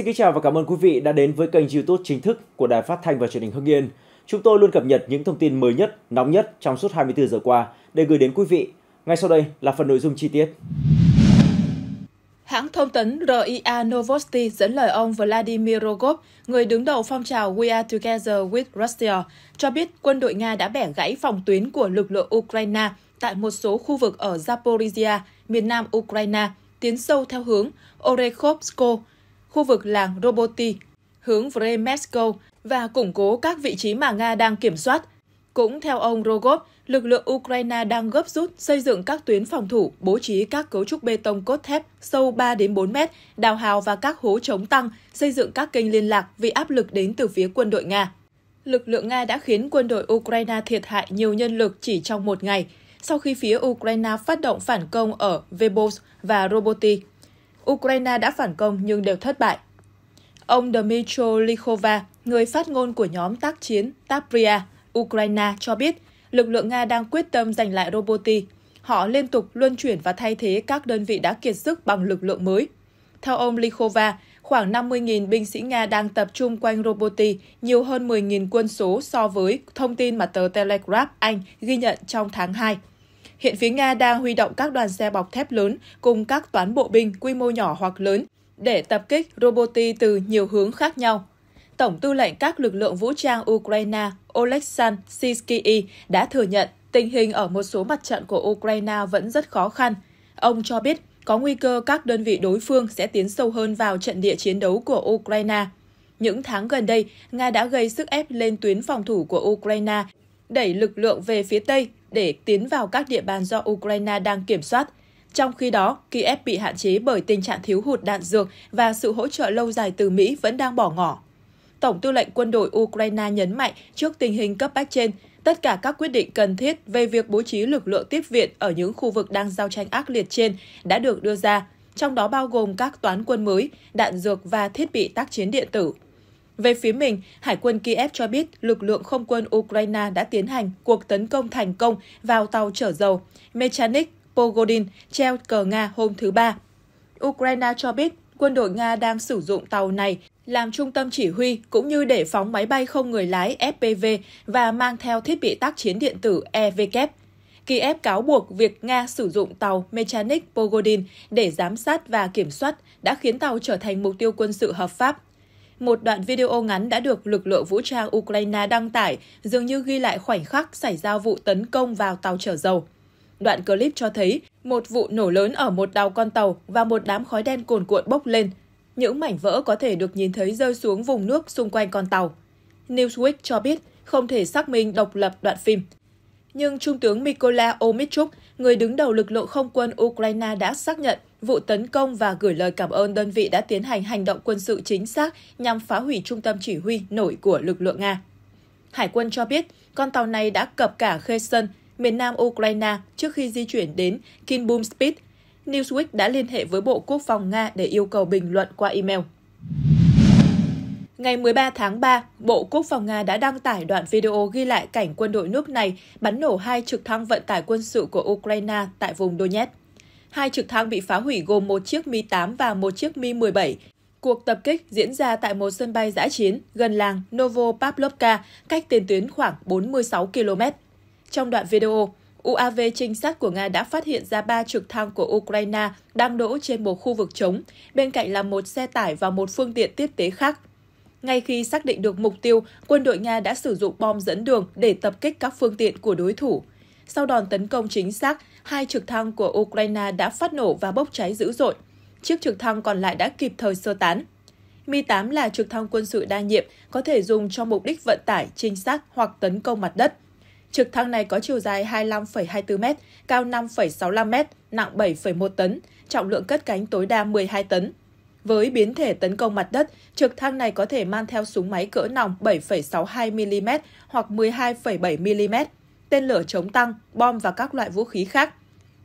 Xin kính chào và cảm ơn quý vị đã đến với kênh YouTube chính thức của Đài Phát thanh và Truyền hình Hưng Yên. Chúng tôi luôn cập nhật những thông tin mới nhất, nóng nhất trong suốt 24 giờ qua để gửi đến quý vị. Ngay sau đây là phần nội dung chi tiết. Hãng thông tấn RIA Novosti dẫn lời ông Vladimir Rogov, người đứng đầu phong trào We Are Together with Russia, cho biết quân đội Nga đã bẻ gãy phòng tuyến của lực lượng Ukraine tại một số khu vực ở Zaporizhia, miền nam Ukraine, tiến sâu theo hướng Orekhovsko, khu vực làng Roboti, hướng Vremesko và củng cố các vị trí mà Nga đang kiểm soát. Cũng theo ông Rogov, lực lượng Ukraine đang gấp rút xây dựng các tuyến phòng thủ, bố trí các cấu trúc bê tông cốt thép sâu 3 đến 4 mét, đào hào và các hố chống tăng, xây dựng các kênh liên lạc vì áp lực đến từ phía quân đội Nga. Lực lượng Nga đã khiến quân đội Ukraine thiệt hại nhiều nhân lực chỉ trong một ngày, sau khi phía Ukraine phát động phản công ở Vebos và Roboti. Ukraine đã phản công nhưng đều thất bại. Ông Dmytro Likhova, người phát ngôn của nhóm tác chiến Tapria, Ukraine cho biết lực lượng Nga đang quyết tâm giành lại Roboti. Họ liên tục luân chuyển và thay thế các đơn vị đã kiệt sức bằng lực lượng mới. Theo ông Likhova, khoảng 50.000 binh sĩ Nga đang tập trung quanh Roboti, nhiều hơn 10.000 quân số so với thông tin mà tờ Telegraph Anh ghi nhận trong tháng 2. Hiện phía Nga đang huy động các đoàn xe bọc thép lớn cùng các toán bộ binh quy mô nhỏ hoặc lớn để tập kích Roboti từ nhiều hướng khác nhau. Tổng tư lệnh các lực lượng vũ trang Ukraine Oleksandr Sisky đã thừa nhận tình hình ở một số mặt trận của Ukraine vẫn rất khó khăn. Ông cho biết có nguy cơ các đơn vị đối phương sẽ tiến sâu hơn vào trận địa chiến đấu của Ukraine. Những tháng gần đây, Nga đã gây sức ép lên tuyến phòng thủ của Ukraine, đẩy lực lượng về phía Tây để tiến vào các địa bàn do Ukraine đang kiểm soát. Trong khi đó, Kiev bị hạn chế bởi tình trạng thiếu hụt đạn dược và sự hỗ trợ lâu dài từ Mỹ vẫn đang bỏ ngỏ. Tổng tư lệnh quân đội Ukraine nhấn mạnh trước tình hình cấp bách trên, tất cả các quyết định cần thiết về việc bố trí lực lượng tiếp viện ở những khu vực đang giao tranh ác liệt trên đã được đưa ra, trong đó bao gồm các toán quân mới, đạn dược và thiết bị tác chiến điện tử. Về phía mình, Hải quân Kiev cho biết lực lượng không quân Ukraine đã tiến hành cuộc tấn công thành công vào tàu chở dầu Mechanik Pogodin treo cờ Nga hôm thứ Ba. Ukraine cho biết quân đội Nga đang sử dụng tàu này làm trung tâm chỉ huy cũng như để phóng máy bay không người lái FPV và mang theo thiết bị tác chiến điện tử EVK. Kiev cáo buộc việc Nga sử dụng tàu Mechanik Pogodin để giám sát và kiểm soát đã khiến tàu trở thành mục tiêu quân sự hợp pháp một đoạn video ngắn đã được lực lượng vũ trang Ukraine đăng tải, dường như ghi lại khoảnh khắc xảy ra vụ tấn công vào tàu chở dầu. Đoạn clip cho thấy một vụ nổ lớn ở một đầu con tàu và một đám khói đen cuồn cuộn bốc lên. Những mảnh vỡ có thể được nhìn thấy rơi xuống vùng nước xung quanh con tàu. Newsweek cho biết không thể xác minh độc lập đoạn phim. Nhưng Trung tướng Mykola Omichuk, người đứng đầu lực lượng không quân Ukraine đã xác nhận vụ tấn công và gửi lời cảm ơn đơn vị đã tiến hành hành động quân sự chính xác nhằm phá hủy trung tâm chỉ huy nổi của lực lượng Nga. Hải quân cho biết, con tàu này đã cập cả Kherson, miền nam Ukraine trước khi di chuyển đến Spit. Newsweek đã liên hệ với Bộ Quốc phòng Nga để yêu cầu bình luận qua email. Ngày 13 tháng 3, Bộ Quốc phòng Nga đã đăng tải đoạn video ghi lại cảnh quân đội nước này bắn nổ hai trực thăng vận tải quân sự của Ukraine tại vùng Donetsk. Hai trực thăng bị phá hủy gồm một chiếc Mi-8 và một chiếc Mi-17. Cuộc tập kích diễn ra tại một sân bay giã chiến gần làng Novopavlovka, cách tiền tuyến khoảng 46 km. Trong đoạn video, UAV trinh sát của Nga đã phát hiện ra ba trực thăng của Ukraine đang đỗ trên một khu vực trống, bên cạnh là một xe tải và một phương tiện tiếp tế khác. Ngay khi xác định được mục tiêu, quân đội Nga đã sử dụng bom dẫn đường để tập kích các phương tiện của đối thủ. Sau đòn tấn công chính xác, hai trực thăng của Ukraine đã phát nổ và bốc cháy dữ dội. Chiếc trực thăng còn lại đã kịp thời sơ tán. Mi-8 là trực thăng quân sự đa nhiệm, có thể dùng cho mục đích vận tải, trinh sát hoặc tấn công mặt đất. Trực thăng này có chiều dài 25,24m, cao 5,65m, nặng 7,1 tấn, trọng lượng cất cánh tối đa 12 tấn. Với biến thể tấn công mặt đất, trực thăng này có thể mang theo súng máy cỡ nòng 7,62mm hoặc 12,7mm, tên lửa chống tăng, bom và các loại vũ khí khác.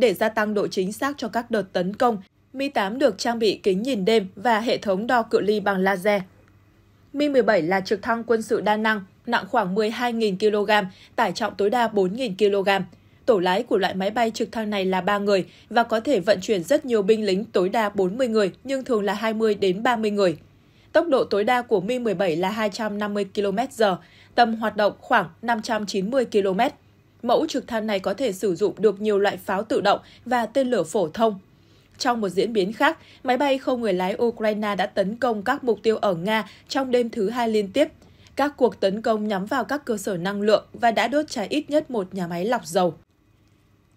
Để gia tăng độ chính xác cho các đợt tấn công, Mi-8 được trang bị kính nhìn đêm và hệ thống đo cự ly bằng laser. Mi-17 là trực thăng quân sự đa năng, nặng khoảng 12.000 kg, tải trọng tối đa 4.000 kg. Tổ lái của loại máy bay trực thăng này là 3 người và có thể vận chuyển rất nhiều binh lính tối đa 40 người, nhưng thường là 20 đến 30 người. Tốc độ tối đa của Mi-17 là 250 km/h, tầm hoạt động khoảng 590 km mẫu trực thăng này có thể sử dụng được nhiều loại pháo tự động và tên lửa phổ thông. Trong một diễn biến khác, máy bay không người lái Ukraine đã tấn công các mục tiêu ở Nga trong đêm thứ hai liên tiếp. Các cuộc tấn công nhắm vào các cơ sở năng lượng và đã đốt cháy ít nhất một nhà máy lọc dầu.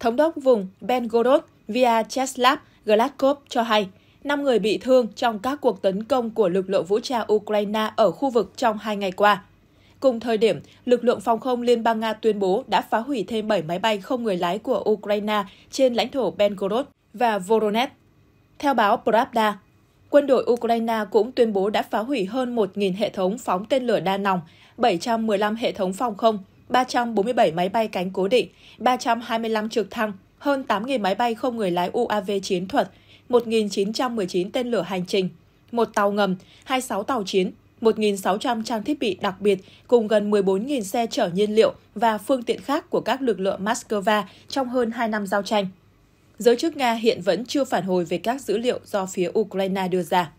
Thống đốc vùng Belgorod Vyacheslav Gladkov cho hay, 5 người bị thương trong các cuộc tấn công của lực lượng vũ trang Ukraine ở khu vực trong hai ngày qua. Cùng thời điểm, lực lượng phòng không Liên bang Nga tuyên bố đã phá hủy thêm 7 máy bay không người lái của Ukraine trên lãnh thổ Belgorod và Voronezh. Theo báo Pravda, quân đội Ukraine cũng tuyên bố đã phá hủy hơn 1.000 hệ thống phóng tên lửa đa nòng, 715 hệ thống phòng không, 347 máy bay cánh cố định, 325 trực thăng, hơn 8.000 máy bay không người lái UAV chiến thuật, 1.919 tên lửa hành trình, một tàu ngầm, 26 tàu chiến, 1.600 trang thiết bị đặc biệt cùng gần 14.000 xe chở nhiên liệu và phương tiện khác của các lực lượng Moscow trong hơn 2 năm giao tranh. Giới chức Nga hiện vẫn chưa phản hồi về các dữ liệu do phía Ukraine đưa ra.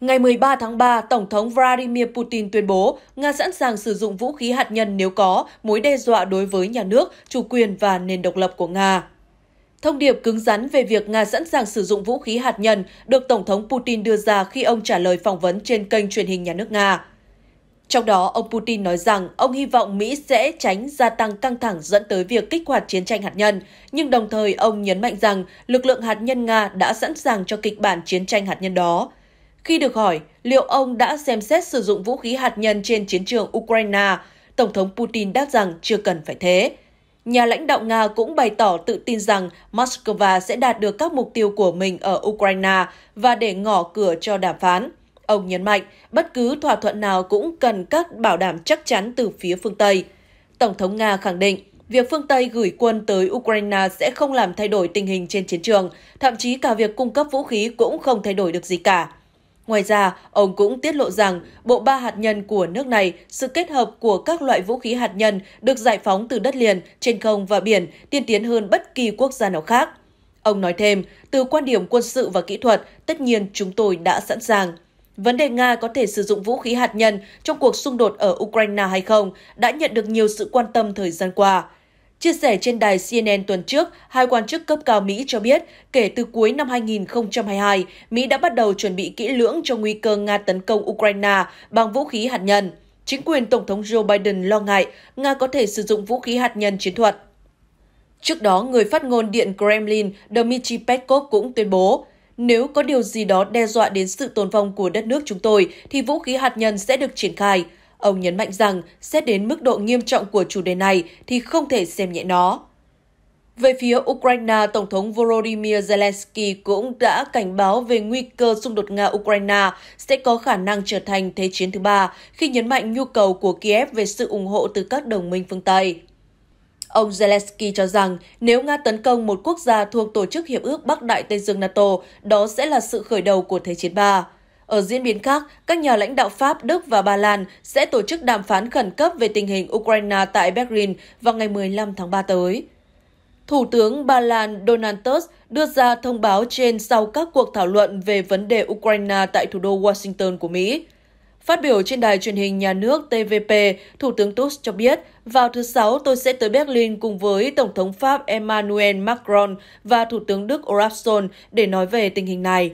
Ngày 13 tháng 3, Tổng thống Vladimir Putin tuyên bố Nga sẵn sàng sử dụng vũ khí hạt nhân nếu có mối đe dọa đối với nhà nước, chủ quyền và nền độc lập của Nga. Thông điệp cứng rắn về việc Nga sẵn sàng sử dụng vũ khí hạt nhân được Tổng thống Putin đưa ra khi ông trả lời phỏng vấn trên kênh truyền hình nhà nước Nga. Trong đó, ông Putin nói rằng ông hy vọng Mỹ sẽ tránh gia tăng căng thẳng dẫn tới việc kích hoạt chiến tranh hạt nhân, nhưng đồng thời ông nhấn mạnh rằng lực lượng hạt nhân Nga đã sẵn sàng cho kịch bản chiến tranh hạt nhân đó. Khi được hỏi liệu ông đã xem xét sử dụng vũ khí hạt nhân trên chiến trường Ukraine, Tổng thống Putin đáp rằng chưa cần phải thế. Nhà lãnh đạo Nga cũng bày tỏ tự tin rằng Moscow sẽ đạt được các mục tiêu của mình ở Ukraine và để ngỏ cửa cho đàm phán. Ông nhấn mạnh, bất cứ thỏa thuận nào cũng cần các bảo đảm chắc chắn từ phía phương Tây. Tổng thống Nga khẳng định, việc phương Tây gửi quân tới Ukraine sẽ không làm thay đổi tình hình trên chiến trường, thậm chí cả việc cung cấp vũ khí cũng không thay đổi được gì cả. Ngoài ra, ông cũng tiết lộ rằng bộ ba hạt nhân của nước này, sự kết hợp của các loại vũ khí hạt nhân được giải phóng từ đất liền, trên không và biển tiên tiến hơn bất kỳ quốc gia nào khác. Ông nói thêm, từ quan điểm quân sự và kỹ thuật, tất nhiên chúng tôi đã sẵn sàng. Vấn đề Nga có thể sử dụng vũ khí hạt nhân trong cuộc xung đột ở Ukraine hay không đã nhận được nhiều sự quan tâm thời gian qua. Chia sẻ trên đài CNN tuần trước, hai quan chức cấp cao Mỹ cho biết kể từ cuối năm 2022, Mỹ đã bắt đầu chuẩn bị kỹ lưỡng cho nguy cơ Nga tấn công Ukraine bằng vũ khí hạt nhân. Chính quyền Tổng thống Joe Biden lo ngại Nga có thể sử dụng vũ khí hạt nhân chiến thuật. Trước đó, người phát ngôn Điện Kremlin Dmitry Peskov cũng tuyên bố, nếu có điều gì đó đe dọa đến sự tồn vong của đất nước chúng tôi, thì vũ khí hạt nhân sẽ được triển khai. Ông nhấn mạnh rằng xét đến mức độ nghiêm trọng của chủ đề này thì không thể xem nhẹ nó. Về phía Ukraine, Tổng thống Volodymyr Zelensky cũng đã cảnh báo về nguy cơ xung đột Nga-Ukraine sẽ có khả năng trở thành thế chiến thứ ba khi nhấn mạnh nhu cầu của Kiev về sự ủng hộ từ các đồng minh phương Tây. Ông Zelensky cho rằng nếu Nga tấn công một quốc gia thuộc Tổ chức Hiệp ước Bắc Đại Tây Dương NATO, đó sẽ là sự khởi đầu của Thế chiến 3. Ở diễn biến khác, các nhà lãnh đạo Pháp, Đức và Ba Lan sẽ tổ chức đàm phán khẩn cấp về tình hình Ukraine tại Berlin vào ngày 15 tháng 3 tới. Thủ tướng Ba Lan Donald Tusk đưa ra thông báo trên sau các cuộc thảo luận về vấn đề Ukraine tại thủ đô Washington của Mỹ. Phát biểu trên đài truyền hình nhà nước TVP, Thủ tướng Tusk cho biết, vào thứ Sáu tôi sẽ tới Berlin cùng với Tổng thống Pháp Emmanuel Macron và Thủ tướng Đức Olaf Scholz để nói về tình hình này.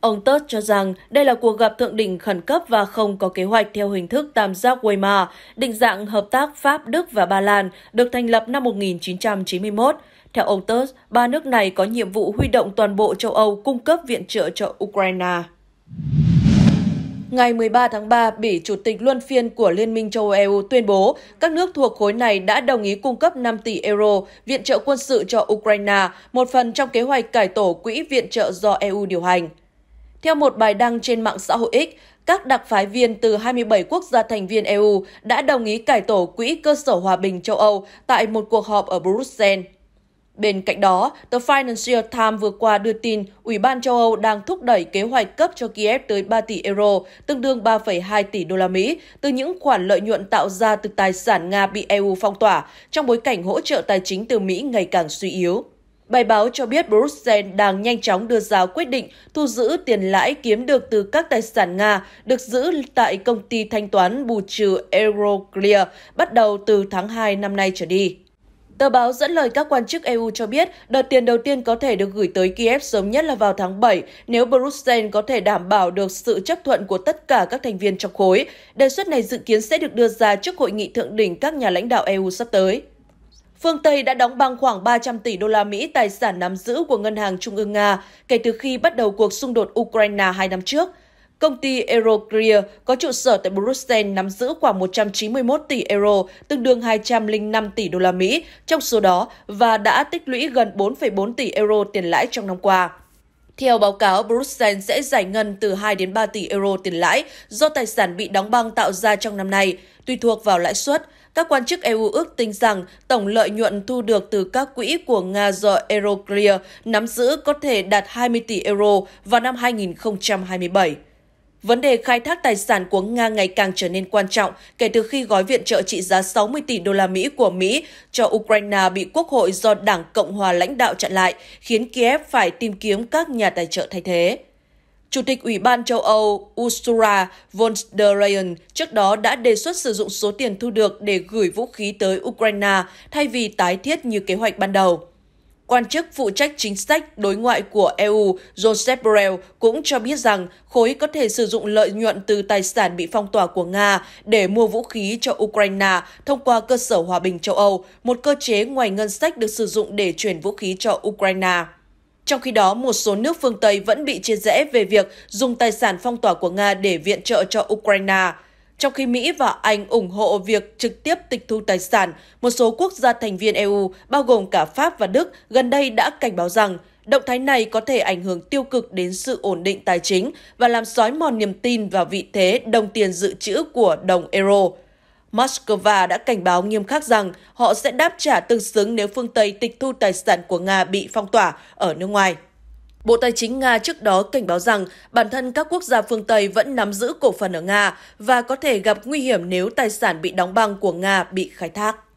Ông Tớt cho rằng đây là cuộc gặp thượng đỉnh khẩn cấp và không có kế hoạch theo hình thức tam giác Weimar, định dạng hợp tác Pháp, Đức và Ba Lan, được thành lập năm 1991. Theo ông Tớt, ba nước này có nhiệm vụ huy động toàn bộ châu Âu cung cấp viện trợ cho Ukraine. Ngày 13 tháng 3, Bỉ, Chủ tịch luân phiên của Liên minh châu Âu tuyên bố các nước thuộc khối này đã đồng ý cung cấp 5 tỷ euro viện trợ quân sự cho Ukraine, một phần trong kế hoạch cải tổ quỹ viện trợ do EU điều hành. Theo một bài đăng trên mạng xã hội X, các đặc phái viên từ 27 quốc gia thành viên EU đã đồng ý cải tổ Quỹ Cơ sở Hòa bình châu Âu tại một cuộc họp ở Bruxelles. Bên cạnh đó, The Financial Times vừa qua đưa tin Ủy ban châu Âu đang thúc đẩy kế hoạch cấp cho Kiev tới 3 tỷ euro, tương đương 3,2 tỷ đô la Mỹ, từ những khoản lợi nhuận tạo ra từ tài sản Nga bị EU phong tỏa trong bối cảnh hỗ trợ tài chính từ Mỹ ngày càng suy yếu. Bài báo cho biết Bruxelles đang nhanh chóng đưa ra quyết định thu giữ tiền lãi kiếm được từ các tài sản Nga được giữ tại công ty thanh toán bù trừ Euroclear bắt đầu từ tháng 2 năm nay trở đi. Tờ báo dẫn lời các quan chức EU cho biết đợt tiền đầu tiên có thể được gửi tới Kiev sớm nhất là vào tháng 7 nếu Bruxelles có thể đảm bảo được sự chấp thuận của tất cả các thành viên trong khối. Đề xuất này dự kiến sẽ được đưa ra trước hội nghị thượng đỉnh các nhà lãnh đạo EU sắp tới. Phương Tây đã đóng băng khoảng 300 tỷ đô la Mỹ tài sản nắm giữ của Ngân hàng Trung ương Nga kể từ khi bắt đầu cuộc xung đột Ukraine hai năm trước. Công ty Euroclear có trụ sở tại Bruxelles nắm giữ khoảng 191 tỷ euro, tương đương 205 tỷ đô la Mỹ trong số đó và đã tích lũy gần 4,4 tỷ euro tiền lãi trong năm qua. Theo báo cáo, Bruxelles sẽ giải ngân từ 2 đến 3 tỷ euro tiền lãi do tài sản bị đóng băng tạo ra trong năm nay, tùy thuộc vào lãi suất. Các quan chức EU ước tính rằng tổng lợi nhuận thu được từ các quỹ của Nga do Euroclear nắm giữ có thể đạt 20 tỷ euro vào năm 2027. Vấn đề khai thác tài sản của Nga ngày càng trở nên quan trọng kể từ khi gói viện trợ trị giá 60 tỷ đô la Mỹ của Mỹ cho Ukraine bị Quốc hội do Đảng Cộng hòa lãnh đạo chặn lại, khiến Kiev phải tìm kiếm các nhà tài trợ thay thế. Chủ tịch Ủy ban châu Âu Ursula von der Leyen trước đó đã đề xuất sử dụng số tiền thu được để gửi vũ khí tới Ukraine thay vì tái thiết như kế hoạch ban đầu. Quan chức phụ trách chính sách đối ngoại của EU Joseph Borrell cũng cho biết rằng khối có thể sử dụng lợi nhuận từ tài sản bị phong tỏa của Nga để mua vũ khí cho Ukraine thông qua cơ sở hòa bình châu Âu, một cơ chế ngoài ngân sách được sử dụng để chuyển vũ khí cho Ukraine. Trong khi đó, một số nước phương Tây vẫn bị chia rẽ về việc dùng tài sản phong tỏa của Nga để viện trợ cho Ukraine. Trong khi Mỹ và Anh ủng hộ việc trực tiếp tịch thu tài sản, một số quốc gia thành viên EU, bao gồm cả Pháp và Đức, gần đây đã cảnh báo rằng động thái này có thể ảnh hưởng tiêu cực đến sự ổn định tài chính và làm xói mòn niềm tin vào vị thế đồng tiền dự trữ của đồng euro. Moscow đã cảnh báo nghiêm khắc rằng họ sẽ đáp trả tương xứng nếu phương Tây tịch thu tài sản của Nga bị phong tỏa ở nước ngoài. Bộ Tài chính Nga trước đó cảnh báo rằng bản thân các quốc gia phương Tây vẫn nắm giữ cổ phần ở Nga và có thể gặp nguy hiểm nếu tài sản bị đóng băng của Nga bị khai thác.